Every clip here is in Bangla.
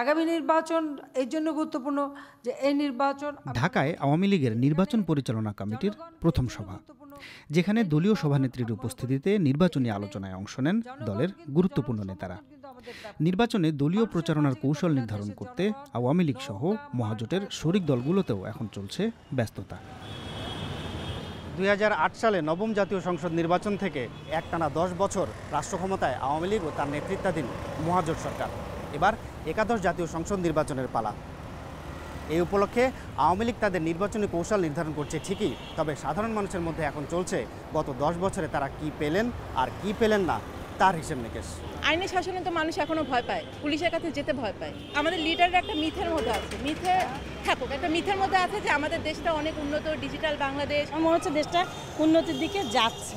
আগামী নির্বাচন এই জন্য গুরুত্বপূর্ণ যে এই নির্বাচন ঢাকায় আওয়ামী লীগের নির্বাচন পরিচালনা কমিটির প্রথম সভা যেখানে দলীয় সভানেত্রীর উপস্থিতিতে নির্বাচনী আলোচনায় অংশ নেন দলের গুরুত্বপূর্ণ নেতারা নির্বাচনে দলীয় প্রচারণার কৌশল নির্ধারণ করতে আওয়ামী লীগ সহ মহাজোটের শরিক দলগুলোতেও এখন চলছে ব্যস্ততা দুই সালে নবম জাতীয় সংসদ নির্বাচন থেকে একটানা দশ বছর রাষ্ট্র ক্ষমতায় আওয়ামী লীগ ও তার নেতৃত্বাধীন মহাজোট সরকার এবার একাদশ জাতীয় সংসদ নির্বাচনের পালা এই উপলক্ষে আওয়ামী লীগ তাদের নির্বাচনী কৌশল নির্ধারণ করছে ঠিকই তবে সাধারণ মানুষের মধ্যে এখন চলছে গত দশ বছরে তারা কি পেলেন আর কি পেলেন না তার হিসেব নিকেশ আইনের শাসনে তো মানুষ এখনো ভয় পায় পুলিশের কাছে যেতে ভয় পায় আমাদের লিডাররা একটা মিথের মধ্যে আছে মিথে থাকুক একটা মিথের মধ্যে আছে যে আমাদের দেশটা অনেক উন্নত ডিজিটাল বাংলাদেশ আমার মনে হচ্ছে দেশটা উন্নতির দিকে যাচ্ছে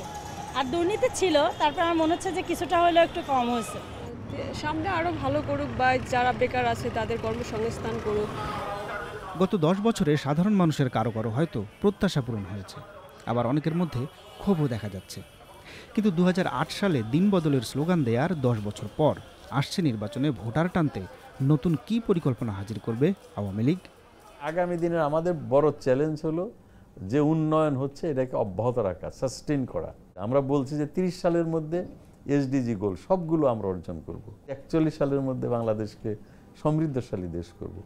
আর দুর্নীতি ছিল তারপর আমার মনে হচ্ছে যে কিছুটা হলেও একটু কম হয়েছে সামনে আরও ভালো করুক বা যারা বেকার আছে তাদের কর্মসংস্থান করুক গত দশ বছরে সাধারণ মানুষের কারো কারো হয়তো প্রত্যাশা পূরণ হয়েছে আবার অনেকের মধ্যে ক্ষোভও দেখা যাচ্ছে কিন্তু দু সালে দিন বদলের স্লোগান দেয়ার দশ বছর পর আসছে নির্বাচনে ভোটার টানতে নতুন কি পরিকল্পনা হাজির করবে আওয়ামী লীগ আগামী দিনের আমাদের বড় চ্যালেঞ্জ হলো যে উন্নয়ন হচ্ছে এটাকে অব্যাহত রাখা সাস্টেন করা আমরা বলছি যে তিরিশ সালের মধ্যে এসডিজি গোল সবগুলো আমরা অর্জন করব। একচল্লিশ সালের মধ্যে বাংলাদেশকে সমৃদ্ধশালী দেশ করব।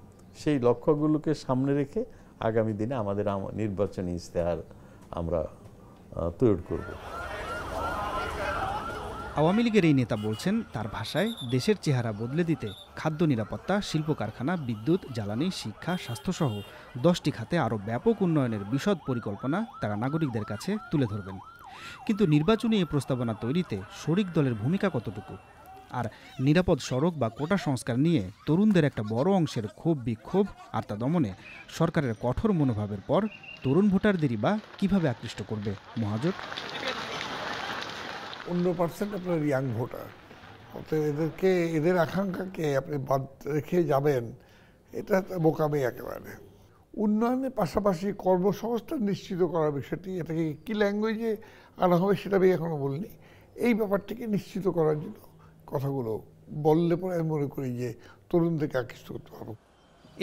সেই লক্ষ্যগুলোকে সামনে রেখে আগামী দিনে আমাদের নির্বাচনী ইশতেহার আমরা তৈরি করব আওয়ামী লীগের এই নেতা বলছেন তার ভাষায় দেশের চেহারা বদলে দিতে খাদ্য নিরাপত্তা শিল্প কারখানা বিদ্যুৎ জ্বালানি শিক্ষা স্বাস্থ্যসহ দশটি খাতে আরও ব্যাপক উন্নয়নের বিশদ পরিকল্পনা তারা নাগরিকদের কাছে তুলে ধরবেন কিন্তু নির্বাচনী এ প্রস্তাবনা তৈরিতে শরিক দলের ভূমিকা কতটুকু আর নিরাপদ সড়ক বা কোটা সংস্কার নিয়ে তরুণদের একটা বড় অংশের ক্ষোভ বিক্ষোভ আর তা দমনে সরকারের কঠোর মনোভাবের পর তরুণ ভোটারদেরই বা কীভাবে আকৃষ্ট করবে মহাজোট পনেরো পার্সেন্ট আপনার ইয়াং ভোটার অর্থাৎ এদেরকে এদের আকাঙ্ক্ষাকে আপনি বাদ রেখে যাবেন এটা বোকামি একেবারে উন্নয়নের পাশাপাশি কর্মসংস্থান নিশ্চিত করার বিষয়টি এটাকে কী ল্যাঙ্গুয়েজে আনা হবে সেটা আমি এখনও বলিনি এই ব্যাপারটিকে নিশ্চিত করার জন্য কথাগুলো বললে পরে আমি মনে করি যে তরুণদেরকে আকৃষ্ট করতে পারব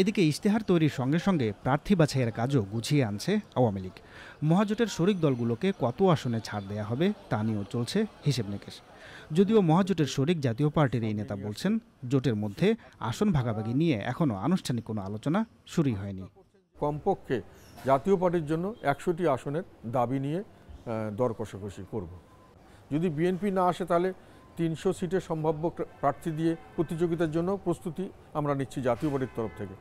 এদিকে ইশতেহার তৈরির সঙ্গে সঙ্গে প্রার্থী বাছাইয়ের কাজও গুছিয়ে আনছে আওয়ামী লীগ মহাজোটের শরিক দলগুলোকে কত আসনে ছাড় দেয়া হবে তা নিয়েও চলছে হিসেব নিকেশ যদিও মহাজোটের শরিক জাতীয় পার্টির এই নেতা বলছেন জোটের মধ্যে আসন ভাগাভাগি নিয়ে এখনও আনুষ্ঠানিক কোনো আলোচনা শুরুই হয়নি কমপক্ষে জাতীয় পার্টির জন্য একশোটি আসনের দাবি নিয়ে দর কষাকষি করব। যদি বিএনপি না আসে তাহলে তিনশো সিটের সম্ভাব্য প্রার্থী দিয়ে প্রতিযোগিতার জন্য প্রস্তুতি আমরা নিচ্ছি জাতীয় পার্টির তরফ থেকে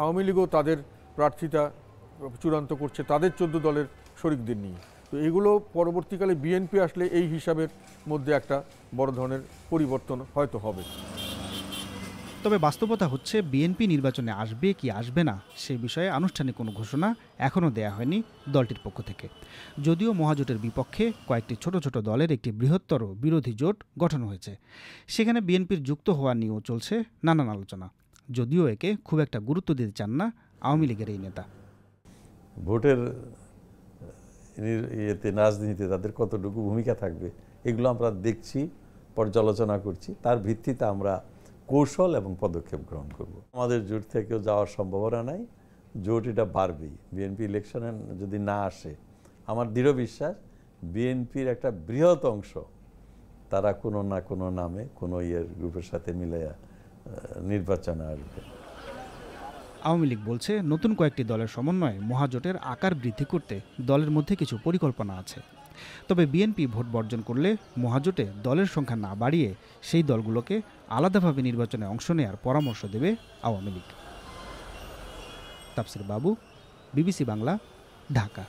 আওয়ামী লীগও তাদের প্রার্থীতা চূড়ান্ত করছে তাদের চোদ্দ দলের শরিকদের নিয়ে তো এগুলো পরবর্তীকালে বিএনপি আসলে এই হিসাবের মধ্যে একটা বড় ধরনের পরিবর্তন হয়তো হবে তবে বাস্তবতা হচ্ছে বিএনপি নির্বাচনে আসবে কি আসবে না সে বিষয়ে আনুষ্ঠানিক কোনো ঘোষণা এখনও দেয়া হয়নি দলটির পক্ষ থেকে যদিও মহাজোটের বিপক্ষে কয়েকটি ছোট ছোট দলের একটি বৃহত্তর বিরোধী জোট গঠন হয়েছে সেখানে বিএনপির যুক্ত হওয়া নিয়েও চলছে নানান আলোচনা যদিও একে খুব একটা গুরুত্ব দিতে চান না আওয়ামী লীগের এই নেতা ভোটের ইয়েতে রাজনীতিতে তাদের কতটুকু ভূমিকা থাকবে এগুলো আমরা দেখছি পর্যালোচনা করছি তার ভিত্তিতে আমরা কৌশল এবং পদক্ষেপ গ্রহণ করব। আমাদের জোট থেকেও যাওয়ার সম্ভাবনা নাই জোট এটা বাড়বেই বিএনপি ইলেকশনে যদি না আসে আমার দৃঢ় বিশ্বাস বিএনপির একটা বৃহৎ অংশ তারা কোনো না কোনো নামে কোনো ইয়ের গ্রুপের সাথে মিলাইয়া নির্বাচনে আসবে আওয়ামী লীগ বলছে নতুন কয়েকটি দলের সমন্বয়ে মহাজোটের আকার বৃদ্ধি করতে দলের মধ্যে কিছু পরিকল্পনা আছে তবে বিএনপি ভোট বর্জন করলে মহাজোটে দলের সংখ্যা না বাড়িয়ে সেই দলগুলোকে আলাদাভাবে নির্বাচনে অংশ নেয়ার পরামর্শ দেবে আওয়ামী লীগ তাপসির বাবু বিবিসি বাংলা ঢাকা